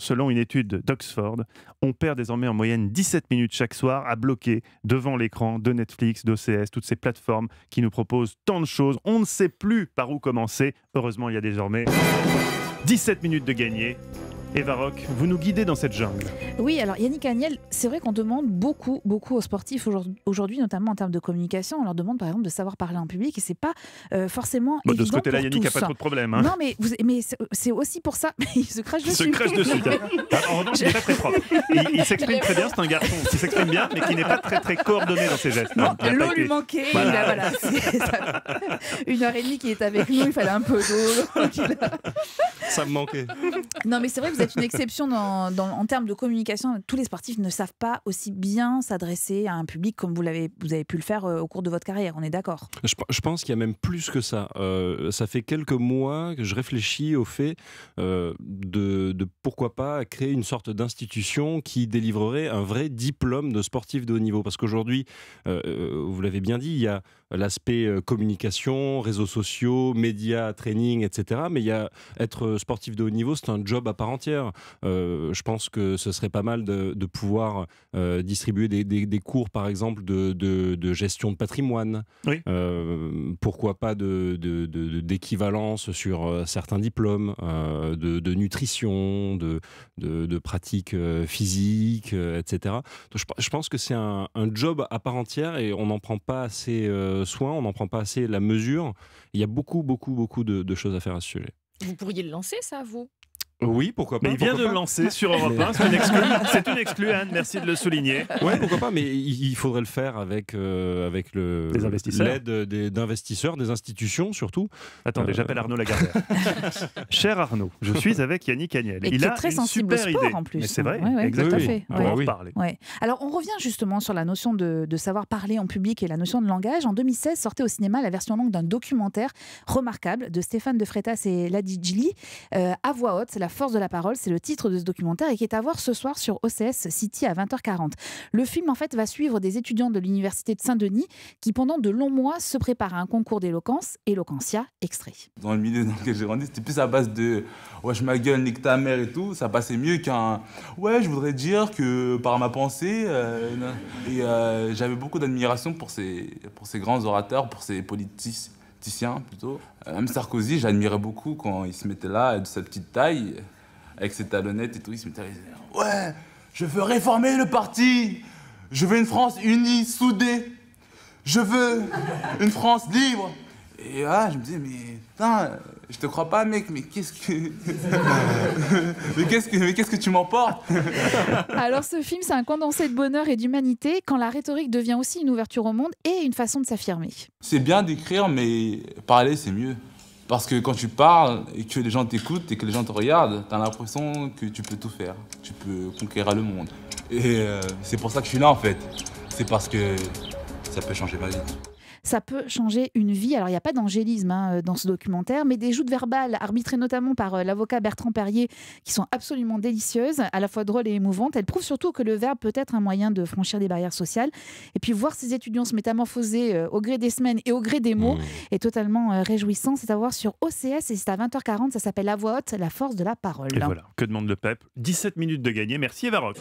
selon une étude d'Oxford, on perd désormais en moyenne 17 minutes chaque soir à bloquer devant l'écran de Netflix, d'OCS, toutes ces plateformes qui nous proposent tant de choses. On ne sait plus par où commencer. Heureusement, il y a désormais 17 minutes de gagner Eva Rock, vous nous guidez dans cette jungle. Oui, alors Yannick Agniel, c'est vrai qu'on demande beaucoup, beaucoup aux sportifs aujourd'hui, notamment en termes de communication. On leur demande par exemple de savoir parler en public et c'est pas euh, forcément. Bah, de ce côté-là, Yannick n'a pas trop de problème. Hein. Non, mais, mais c'est aussi pour ça. il se crache dessus. Il se crache dessus. Ah, en revanche, il n'est pas très propre. Il, s'exprime très bien, c'est un garçon qui s'exprime bien, mais qui n'est pas très, très coordonné dans ses gestes. L'eau lui manquait. Voilà, une heure et demie qu'il est avec nous, il fallait un peu d'eau. Ça me manquait non, mais c'est vrai, vous êtes une exception en termes de communication. Tous les sportifs ne savent pas aussi bien s'adresser à un public comme vous, l'avez, vous avez pu le faire euh, au cours de votre carrière. On est d'accord je, pense qu'il y a même plus que ça. Euh, ça fait quelques mois que je réfléchis au fait euh, de, pourquoi pas créer une sorte d'institution qui délivrerait un vrai diplôme de sportif de haut niveau. Parce qu'aujourd'hui, vous l'avez bien dit, il y a l'aspect communication, réseaux sociaux, médias, training, etc. Mais il y a être sportif de haut niveau, c'est un job à part entière. Euh, je pense que ce serait pas mal de, pouvoir euh, distribuer des, cours, par exemple, de, gestion de patrimoine. Euh, pourquoi pas d'équivalence sur certains diplômes, de, nutrition, de, pratiques physiques, etc. Je, pense que c'est un, job à part entière et on n'en prend pas assez soin, on n'en prend pas assez la mesure. Il y a beaucoup, beaucoup, beaucoup de, de choses à faire à ce sujet. Vous pourriez le lancer, ça, vous oui, pourquoi pas. Mais il vient de lancer sur Europe 1, c'est une exclue, Anne, merci de le souligner. Oui, pourquoi pas, mais il faudrait le faire avec, euh, avec le, l'aide d'investisseurs, des institutions surtout. Attendez, euh, j'appelle Arnaud Lagardère. Cher Arnaud, je suis avec Yannick Agnel. il a est très sensible super au sport en plus. c'est vrai, exactement. Tout à fait. On parler. Alors on revient justement sur la notion de, savoir parler en public et la notion de langage. En 2016 sortait au cinéma la version longue d'un documentaire remarquable de Stéphane de Freitas et Ladi Gili, euh, à voix haute, la force de la parole, c'est le titre de ce documentaire et qui est à voir ce soir sur OCS City à 20h40. Le film en fait va suivre des étudiants de l'université de Saint-Denis qui pendant de longs mois se préparent à un concours d'éloquence, Eloquentia extrait. Dans le milieu dans lequel j'ai grandi, c'était plus à base de wesh ouais, ma gueule, nique ta mère et tout, ça passait mieux qu'un ouais, je voudrais dire que par ma pensée euh, et euh, j'avais beaucoup d'admiration pour ces pour ces grands orateurs, pour ces politiciens M. plutôt. Euh, même Sarkozy, j'admirais beaucoup quand il se mettait là, de sa petite taille, avec ses talonnettes et tout, il se mettait là, ouais, je veux réformer le parti, je veux une France unie, soudée, je veux une France libre, et ah, je me disais, mais putain, je te crois pas, mec, mais qu'est-ce que. mais, qu'est-ce que qu'est-ce que tu m'emportes Alors, ce film, c'est un condensé de bonheur et d'humanité quand la rhétorique devient aussi une ouverture au monde et une façon de s'affirmer. C'est bien d'écrire, mais parler, c'est mieux. Parce que quand tu parles et que les gens t'écoutent et que les gens te regardent, t'as l'impression que tu peux tout faire. Tu peux conquérir le monde. Et euh, c'est pour ça que je suis là, en fait. C'est parce que ça peut changer ma vie. Ça peut changer une vie. Alors, il n'y a pas d'angélisme hein, euh, dans ce documentaire, mais des joutes verbales, arbitrées notamment par euh, l'avocat Bertrand Perrier, qui sont absolument délicieuses, à la fois drôles et émouvantes. Elles prouvent surtout que le verbe peut être un moyen de franchir des barrières sociales. Et puis, voir ces étudiants se métamorphoser euh, au gré des semaines et au gré des mots mmh. est totalement réjouissant. C'est à voir sur OCS et c'est à 20h40. Ça s'appelle La Voix Haute, la force de la parole. Et voilà, que demande le PEP 17 minutes de gagner. Merci, Rock.